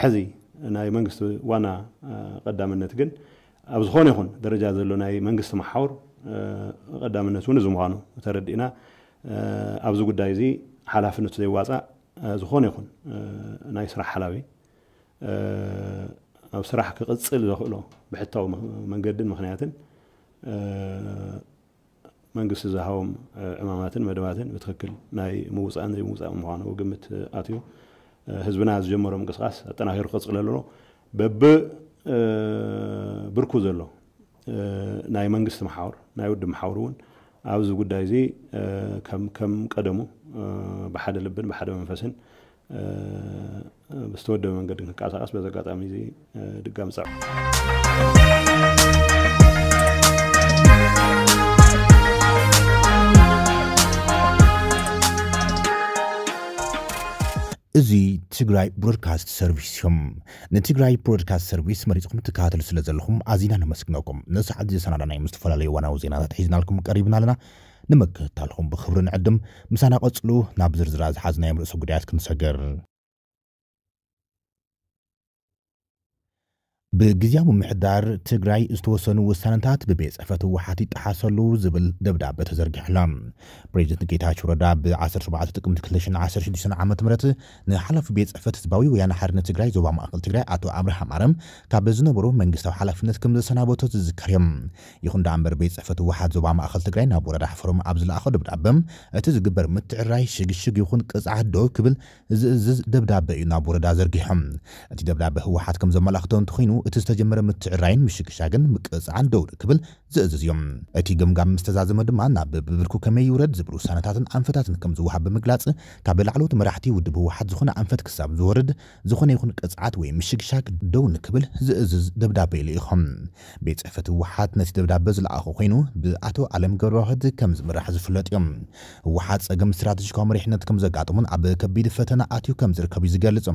ሕዚ ናይ መንግስቲ ዋና ቀዳምነት ግን ኣብ ዝኾነ ይኹን ደረጃ ዘሎ ናይ መንግስቲ መሓውር ቀዳምነት እውን እዚ ምዃኑ ተረዲእና ኣብዚ ጉዳይ እዚ ሓላፍነቱ ዘይዋፃእ ዝኾነ ይኹን ናይ ስራሕ ሓላዊ ኣብ ስራሕ ክቕፅል ዘኽእሎ ብሕታዊ መንገድን ምክንያትን መንግስቲ ዝሃቦም ዕማማትን መደባትን ብትክክል ናይ ምውፃእን ዘይምውፃእ ምዃኑ ግምት ኣትዩ ህዝብና ዝጀመሮ ምንቅስቃስ ኣጠናኪሩ ክቕፅል ኣለዎ በብ ብርኩ ዘሎ ናይ መንግስቲ ማሓወር ናይ ውድብ ማሓወር እውን ኣብዚ ጉዳይ እዚ ከም ቀደሙ ብሓደ ልብን ብሓደ መንፈስን ብዝተወደበ መንገዲ ክንቀሳቀስ በዚ ኣጋጣሚ እዚ ድጋም ፃ እዚ ትግራይ ብሮድካስት ሰርቪስ እዮም ንትግራይ ብሮድካስት ሰርቪስ መሪፅኩም ትከታተሉ ስለ ዘለኹም ኣዚና ነመስግነኩም ንሰዓት ዘሰናዳናዮም ዝተፈላለዩ እዋናዊ ዜናታት ሒዝናልኩም ቀሪብና ኣለና ንመከታልኩም ብክብሪ ንዕድም ምሳና ቀፅሉ ናብ ዝርዝራ ዝሓዝናዮም ርእሶ ጉዳያት ክንሰገር ብግዜያዊ ምምሕዳር ትግራይ ዝተወሰኑ ውሳነታት ብቤት ፅሕፈት ህወሓት ይጠሓሰሉ ዝብል ደብዳቤ ተዘርጊሕሎ ፕሬዚደንት ጌታቸው ረዳ ብ17 ጥቅምቲ 216 ዓ ም ንሓላፊ ቤት ፅሕፈት ህዝባዊ ወያነ ሓርነት ትግራይ ዞባ ማእከል ትግራይ ኣቶ ኣብርሃም ኣረም ካብ ዝነበሩ መንግስታዊ ሓላፍነት ከም ዘሰናበቶ ዝዝከር እዮም ይኹን ዳ እምበር ቤት ፅሕፈት ህወሓት ዞባ ማእከል ትግራይ ናብ ወረዳ ሓፈሮም ኣብ ዝለኣኸ ደብዳቤ እቲ ዝግበር ምትዕራይ ሽግሽግ ይኹን ቅፅዓት ዶ ክብል ዝእዝዝ ደብዳቤ እዩ ናብ ወረዳ ዘርጊሖም እቲ ደብዳቤ ህወሓት ከም ዘመላኽቶ እንተኮይኑ እቲ ዝተጀመረ ምትዕራይን ምሽግሻግን ምቅፅዓን ደው ክብል ዝእዝዝ እዮም እቲ ግምጋም ምስ ድማ ናብ ብብርኩ ከመይ ይውረድ ዝብል ውሳነታትን ኣንፈታትን ከም ዝውሃብ ብምግላፅ ካብ ላዕለዎት መራሕቲ ውድብ ህወሓት ዝኾነ ኣንፈት ክሳብ ዝወርድ ዝኾነ ይኹን ቅፅዓት ወይ ምሽግሻግ ደው ንክብል ዝእዝዝ ደብዳቤ ልኢኹም ቤት ፅሕፈት ህወሓት ነቲ ደብዳቤ ዝለኣኹ ኮይኑ ብኣቶ ኣለም ገብረዋህድ ከም ዝምራሕ ዝፍለጥ እዮም ህወሓት ፀገም ስትራተጂካዊ መሪሕነት ከም ዘጋጥሙን ኣብ ከቢድ ፈተና ኣትዩ ከም ዝርከብ እዩ ዝገልፅ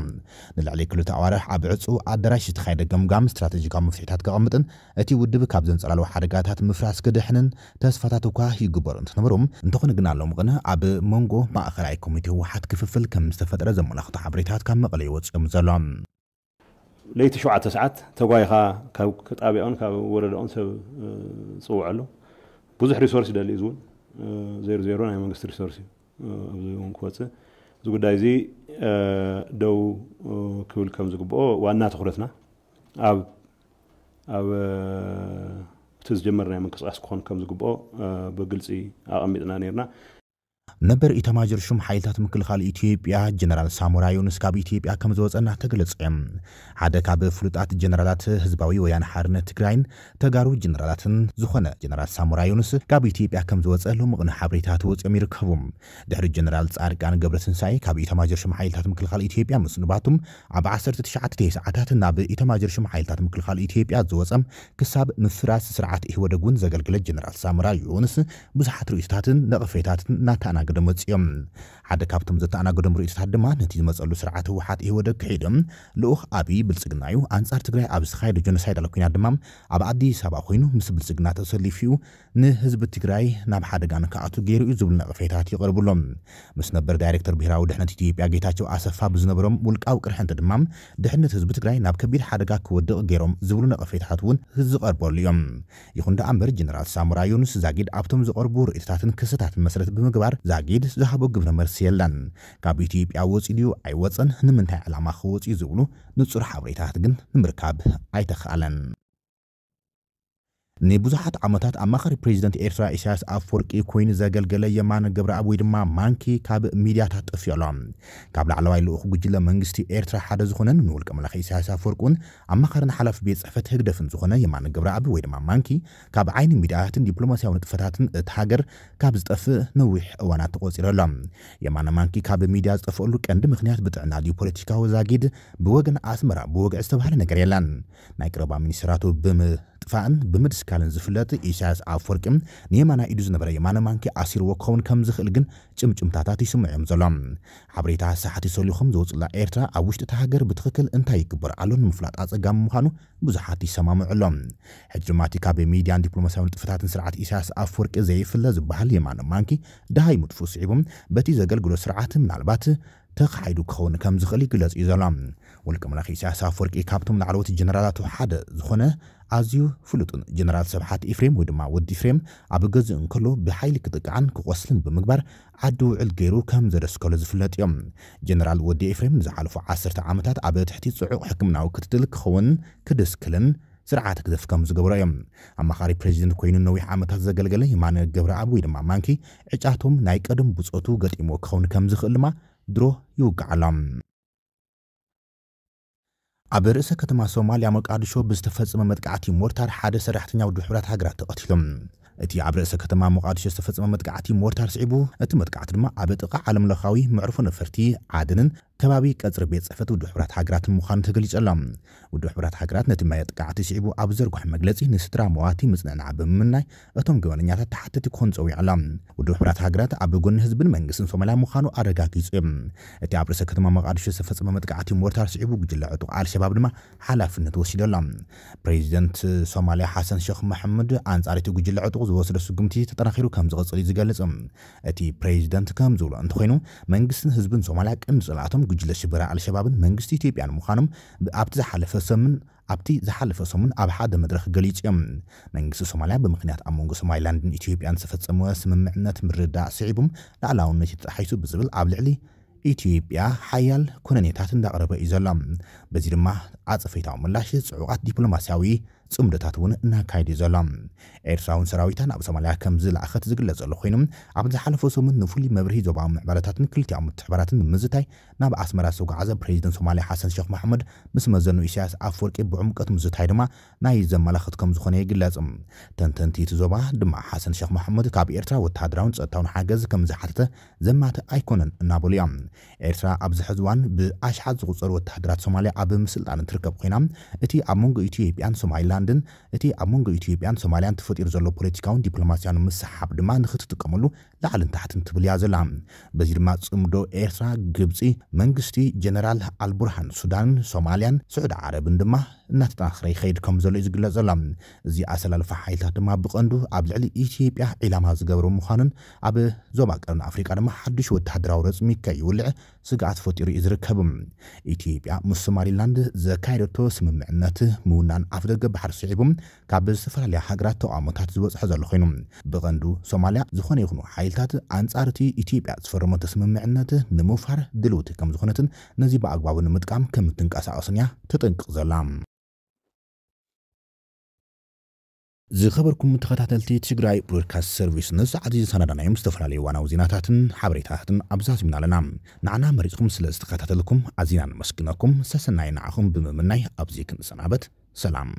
ንልዕሊ ክልተ ኣዋርሕ ኣብ ዕፁ ኣዳራሽ ዝተኻየደ ገምጋም ብጣዕሚ እስትራተጂካዊ መፍትሒታት ከቐምጥን እቲ ውድብ ካብ ዘንፀላልዎ ሓደጋታት ምፍራስ ክድሕንን ተስፋታት እኳ ይግበሩ እንትነበሮም እንተኾነ ግን ኣሎም ግን ኣብ መንጎ ማእኸላይ ኮሚቴ ህወሓት ክፍፍል ከም ዝተፈጠረ ዘመላኽቱ ሓበሬታት ካብ መቐለ ይወፅኦም ዘሎ ለይቲ ሸውዓተ ሰዓት ተጓይኻ ካብ ጣብያኦን ካብ ወረዳኦን ሰብ ፅውዕ ኣሎ ብዙሕ ሪሶርስ ይደሊ እዩ እውን ዜሮ ዜሮ ናይ መንግስቲ ሪሶርስ እዩ ኣብዚ እውን ክወፅእ እዚ ጉዳይ እዚ ደው ክብል ከም ዝግብኦ ዋና ትኩረትና ኣብ ኣብ እቲ ዝጀመርናይ ምንቅስቃስ ክኾን ከም ዝግብኦ ብግልፂ ኣቐሚጥና ነርና ነበር ኢታማዦር ሹም ሓይልታት ምክልኻል ኢትዮጵያ ጀነራል ሳሞራ ዮንስ ካብ ኢትዮጵያ ከም ዝወፀና ተገለጸ ሓደ ካብ ፍሉጣት ጀነራላት ህዝባዊ ወያነ ሓርነት ትግራይን ተጋሩ ጀነራላትን ዝኾነ ጀነራል ሳሞራ ዮንስ ካብ ኢትዮጵያ ከም ዝወፀ ልሙቕን ሓበሬታት ወፂኦም ይርከቡ ድሕሪ ጀነራል ጻድቃን ገብረትንሳኤ ካብ ኢታማዦር ሹም ሓይልታት ምክልኻል ኢትዮጵያ ምስ ንባቱም ኣብ 19 ሰዓታት ናብ ኢታማዦር ሹም ሓይልታት ምክልኻል ኢትዮጵያ ዝወፀም ክሳብ ምፍራስ ስርዓት ኢህወደጉን ዘገልግለ ጀነራል ሳሞራ ዮንስ ብዙሓት ርእቶታትን ነቕፌታትን ናታ ዝተኣናገደ መፅኦም ሓደ ካብቶም ዘተኣናገዶም ርእቶታት ድማ ነቲ ዝመፀሉ ስርዓት ህወሓት ሂወደ ክሒዶም ልኡኽ ኣብዪ ብልፅግና እዩ ኣንጻር ትግራይ ኣብ ዝተካየደ ጀኖሳይዳለ ኩናት ድማ ኣብ ኣዲስ ኣበባ ኮይኑ ምስ ብልፅግና ተሰሊፍ እዩ ንህዝቢ ትግራይ ናብ ሓደጋ ንክኣቱ ገይሩ እዩ ዝብል ነቕፌታት ይቐርብሎም ምስ ነበር ዳይረክተር ብሄራዊ ድሕነት ኢትዮጵያ ጌታቸው ኣሰፋ ብዝነበሮም ውልቃዊ ቅርሕንቲ ድማ ድሕነት ህዝቢ ትግራይ ናብ ከቢድ ሓደጋ ክወድቕ ገይሮም ዝብሉ ነቐፌታት እውን ዝቐርበሉ እዮም ይኹን ዳኣ እምበር ጀነራል ሳሙራ ዩኑስ ዛጊድ ኣብቶም ዝቐርቡ ርእትታትን ክስታትን መሰረት ብምግባር ዛጊድ ዝሃቦ ግብረ መልሲ የለን ካብ ኢትዮጵያ ወፂ ድዩ ኣይወፅን ንምንታይ ዕላማ ክወፅ ዝብሉ ንጹር ሓበሬታት ግን ንምርካብ ኣይተኽኣለን ንብዙሓት ዓመታት ኣማኻሪ ፕሬዚደንት ኤርትራ ኢሳያስ ኣፈወርቂ ኮይኑ ዘገልገለ የማነ ገብረኣብ ወይ ድማ ማንኪ ካብ ሚድያታት ጠፍዮ ኣሎ ካብ ላዕለዋይ ልኡኽ ጉጅለ መንግስቲ ኤርትራ ሓደ ዝኾነን ንውልቀ መላኺ ኢሳያስ ኣፈወርቁን ኣማኻርን ሓላፊ ቤት ፅሕፈት ህግደፍን ዝኾነ የማነ ገብረኣብ ወይ ድማ ማንኪ ካብ ዓይኒ ሚድያታትን ዲፕሎማስያዊ ንጥፈታትን እቲ ሃገር ካብ ዝጠፍእ ነዊሕ እዋናት ተቆፂሩ ኣሎ የማነ ማንኪ ካብ ሚድያ ዝጠፍአሉ ቀንዲ ምክንያት ብጥዕና ድዩ ፖለቲካዊ ዛጊድ ብወገን ኣስመራ ብወግዒ ዝተባሃለ ነገር የለን ናይ ቅረባ ሚኒስትራቱ ብምጥፋእን ብምድስ እስካለን ዝፍለጥ ኢሳያስ ኣፈወርቂ ንየማና ኢዱ ዝነበረ የማነ ማንኪ ኣሲርዎ ክኸውን ከም ዝኽእል ግን ጭምጭምታታት ይስምዑ እዮም ዘሎ ሓበሬታ ሰሓቲ ሰሊኹም ዘውፅላ ኤርትራ ኣብ ውሽጢ እቲ ሃገር ብትኽክል እንታይ ይግበር ኣሎ ንምፍላጥ ኣፀጋሚ ምዃኑ ብዙሓት ይሰማምዑ ኣሎም ሕጂ ድማ እቲ ካብ ሚድያን ዲፕሎማስያዊ ጥፍታትን ስርዓት ኢሳያስ ኣፈወርቂ ዘይፍለ ዝበሃል የማነ ማንኪ ድሃይ ምጥፉ ስዒቡ በቲ ዘገልግሎ ስርዓት ምናልባት ተኻዒዱ ክኸውን ከም ዝኽእል ይግለጽ እዩ ዘሎ ውልቀ መራኺ ኢሳያስ ኣፈወርቂ ካብቶም ላዕለዎት ጀነራላት ሓደ ዝኾነ ኣዝዩ ፍሉጡን ጀነራል ስብሓት ኢፍሬም ወይ ድማ ወዲ ኢፍሬም ኣብ ገዝኡ እንከሎ ብሓይሊ ክጥቃዕን ክቆስልን ብምግባር ዓዲ ውዕል ገይሩ ከም ዘደስከሎ ዝፍለጥ እዮም ጀነራል ወዲ ኢፍሬም ንዝሓለፉ 1 ዓመታት ኣብ ትሕቲ ፅዑቕ ሕክምናዊ ክትትል ክኸውን ክደስክልን ስርዓት ክደፍ ከም ዝገብሮ እዮም ኣማኻሪ ፕሬዚደንት ኮይኑ ነዊሕ ዓመታት ዘገልገለ የማነ ገብረኣብ ወይ ድማ ማንኪ ዕጫቶም ናይ ቀደም ብፆቱ ገጢሞ ክኸውን ከም ዝኽእል ድማ ድሮ ይውግዓሎም ኣብ ርእሰ ከተማ ሶማልያ ሞቃዲሾ ብዝተፈጸመ መጥቃዕቲ ሞርታር ሓደ ሰራሕተኛ ውድብ ሕብራት ሃገራት ተቐቲሉ እቲ ኣብ ርእሰ ከተማ ሞቃዲሾ ዝተፈጸመ መጥቃዕቲ ሞርታር ስዒቡ እቲ መጥቃዕቲ ድማ ኣብ ጥቓ ዓለምለኻዊ መዕርፎ ነፈርቲ ዓድንን ከባቢ ቀፅሪ ቤት ፅሕፈት ውድብ ሕብራት ሃገራት ምዃኑ ተገሊጹ ኣሎ ውድብ ሕብራት ሃገራት ነቲ መየ ጥቃዕቲ ስዒቡ ኣብ ዘርጓሕ መግለፂ ንስድራ መዋቲ ምፅንዕናዕ ብምምናይ እቶም ገበነኛታት ተሓተቲ ክኾን ፀዊዑ ኣሎ ውድብ ሕብራት ሃገራት ኣብ ጎኒ ህዝብን መንግስትን ሶማልያ ምዃኑ ኣረጋጊፁ እዩ እቲ ኣብ ርእሰ ከተማ መቃድሾ ዝተፈፀመ መጥቃዕቲ ሞርታር ስዒቡ ጉጅለ ዕጡቕ ኣልሸባብ ድማ ሓላፍነት ወሲዱ ኣሎ ፕሬዚደንት ሶማልያ ሓሰን ሸክ መሐመድ ኣንጻር እቲ ጉጅለ ዕጡቅ ዝወሰዶ ስጉምቲ ተጠናኺሩ ከም ዝቕፅል እዩ ዝገልጽ እቲ ፕሬዚደንት ከም ዝብሎ እንተኮይኑ መንግስትን ህዝብን ሶማልያ ቅንዲ ፅላኣቶም ጉጅለ ሽብራ ኣልሸባብን መንግስቲ ኢትዮጵያን ምዃኖም ኣብቲ ዝሓለፈ ሰሙን ኣብቲ ዝሓለፈ ሰሙን ኣብ ሓደ መድረክ ገሊፅ እዮም መንግስቲ ሶማልያ ብምክንያት ኣብ መንጎ ሶማሊላንድን ኢትዮጵያን ዝተፈፀመ ስምምዕነት ምርዳእ ስዒቡም ላዕላውነት ተጣሒሱ ብዝብል ኣብ ልዕሊ ኢትዮጵያ ሓያል ኮነኔታት እንዳቅረበ እዩ ዘሎ በዚ ድማ ኣፀፈይታዊ ምላሽ ፅዑቃት ዲፕሎማስያዊ ጽምዶታትውን እናካይድ እዩ ዘሎ ኤርትራውን ሰራዊታን ኣብ ሰማልያ ከም ዝለኣኸት ዝግለጽ ዘሎ ኮይኑ ኣብ ዝሓለፈ ሰሙን ንፍሉይ መብርሂ ዞባዊ ምዕባለታትን ክልቲያ ምትሕበራትን ንምዝታይ ናብ ኣስመራ ዝተጓዓዘ ፕሬዚደንት ሶማልያ ሓሰን ሼክ መሓመድ ምስ መዘኑ ኢሳያስ ኣፈወርቂ ብዕምቀት ምዝታይ ድማ ናይ ዘመላኽት ከም ዝኾነ ይግለጽ ተንተንቲ እቲ ዞባ ድማ ሓሰን ሼክ መሓመድ ካብ ኤርትራ ወተሃደራውን ፀጥታውን ሓገዝ ከም ዝሓተተ ዘማተ ኣይኮነን እናበሉ እዮም ኤርትራ ኣብዚ ሕዚ እዋን ብኣሽሓት ዝቑፀሩ ወተሃደራት ሶማልያ ኣብ ምስልጣን እትርከብ ኮይና እቲ ኣብ መንጎ ኢትዮጵያን ሶማሊላንድ ፖላንድን እቲ ኣብ መንጎ ኢትዮጵያን ሶማልያን ተፈጢሩ ዘሎ ፖለቲካውን ዲፕሎማስያን ምስሓብ ድማ ንክትጥቀመሉ ላዕልን ታሕትን ትብል እያ ዘላ በዚ ድማ ፅምዶ ኤርትራ ግብፂ መንግስቲ ጀነራል ኣልቡርሃን ሱዳንን ሶማልያን ስዑድ ዓረብን ድማ እናተጠናኽረ ይኸይድ ከም ዘሎ እዩ ዝግለጽ ዘሎ እዚ ኣሰላልፋ ሓይልታት ድማ ብቐንዱ ኣብ ልዕሊ ኢትዮጵያ ዒላማ ዝገብሩ ምዃኑን ኣብ ዞባ ቀርን ኣፍሪቃ ድማ ሓዱሽ ወተሃደራዊ ረፅሚ ከይውልዕ ስጋኣት ፈጢሩ እዩ ዝርከብ ኢትዮጵያ ምስ ሶማሊላንድ ዘካየደቶ ስምምዕነት ምውናን ኣፍ ደገ ባሕር ስዒቡ ካብ ዝተፈላለያ ሃገራት ተቃሞታት ዝበፅሖ ዘሎ ኮይኑ ብቐንዱ ሶማልያ ዝኾነ ይኹኑ ሓይልታት ኣንጻርቲ ኢትዮጵያ ዝፈረመቶ ስምምዕነት ንምውፋር ድልውቲ ከም ዝኾነትን ነዚ ብኣግባቡ ንምጥቃም ከም እትንቀሳቐስን እያ ተጠንቅቕ ዘላ ዝኸበርኩም ተኸታተልቲ ትግራይ ብሮድካስት ሰርቪስንስ ዓዚ ዝሰናዳናዮ ዝተፈላለዩ እዋናዊ ዜናታትን ሓበሬታትን ኣብዛዚምና ኣለና ንዓና መሪፅኩም ስለ ዝተኸታተልኩም ኣዚና ንመስግነኩም ሰሰናይ ንዓኹም ብምምናይ ኣብዚ ክንሰናበት ሰላም